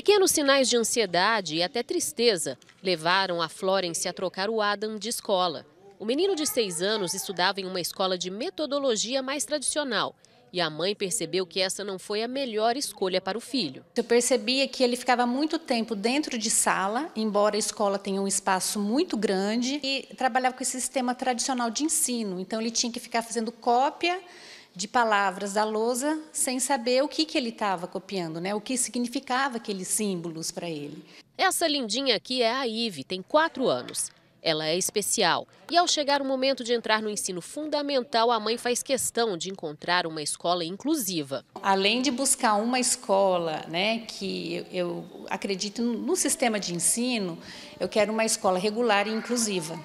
Pequenos sinais de ansiedade e até tristeza levaram a Florence a trocar o Adam de escola. O menino de seis anos estudava em uma escola de metodologia mais tradicional e a mãe percebeu que essa não foi a melhor escolha para o filho. Eu percebia que ele ficava muito tempo dentro de sala, embora a escola tenha um espaço muito grande, e trabalhava com esse sistema tradicional de ensino. Então ele tinha que ficar fazendo cópia de palavras da lousa sem saber o que, que ele estava copiando, né? o que significava aqueles símbolos para ele. Essa lindinha aqui é a Ive, tem quatro anos. Ela é especial e ao chegar o momento de entrar no ensino fundamental, a mãe faz questão de encontrar uma escola inclusiva. Além de buscar uma escola, né, que eu acredito no sistema de ensino, eu quero uma escola regular e inclusiva.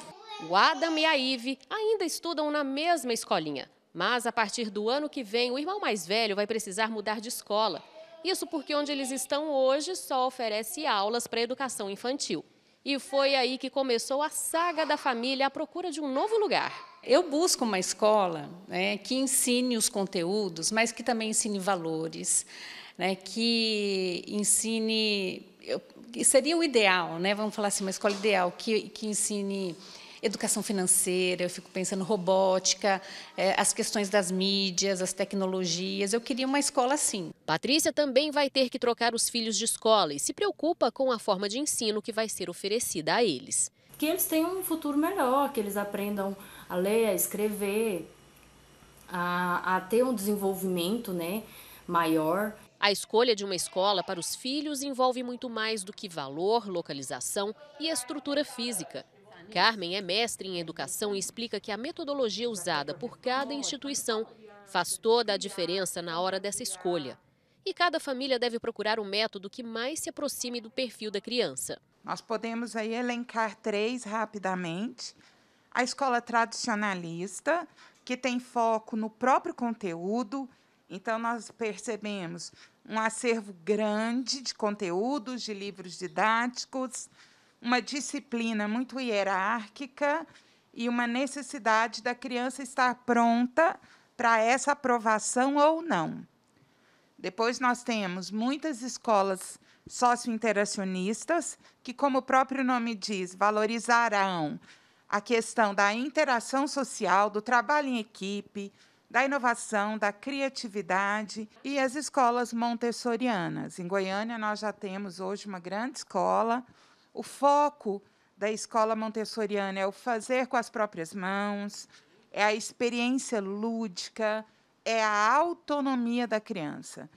O Adam e a Ive ainda estudam na mesma escolinha, mas, a partir do ano que vem, o irmão mais velho vai precisar mudar de escola. Isso porque onde eles estão hoje só oferece aulas para educação infantil. E foi aí que começou a saga da família à procura de um novo lugar. Eu busco uma escola né, que ensine os conteúdos, mas que também ensine valores, né, que ensine. Eu, seria o ideal, né, vamos falar assim, uma escola ideal, que, que ensine educação financeira, eu fico pensando robótica, é, as questões das mídias, as tecnologias. Eu queria uma escola assim. Patrícia também vai ter que trocar os filhos de escola e se preocupa com a forma de ensino que vai ser oferecida a eles. Que eles tenham um futuro melhor, que eles aprendam a ler, a escrever, a, a ter um desenvolvimento né, maior. A escolha de uma escola para os filhos envolve muito mais do que valor, localização e estrutura física. Carmen é mestre em educação e explica que a metodologia usada por cada instituição faz toda a diferença na hora dessa escolha. E cada família deve procurar o um método que mais se aproxime do perfil da criança. Nós podemos aí elencar três rapidamente. A escola tradicionalista, que tem foco no próprio conteúdo. Então, nós percebemos um acervo grande de conteúdos, de livros didáticos, uma disciplina muito hierárquica e uma necessidade da criança estar pronta para essa aprovação ou não. Depois nós temos muitas escolas socio-interacionistas que, como o próprio nome diz, valorizarão a questão da interação social, do trabalho em equipe, da inovação, da criatividade e as escolas montessorianas. Em Goiânia nós já temos hoje uma grande escola o foco da escola montessoriana é o fazer com as próprias mãos, é a experiência lúdica, é a autonomia da criança.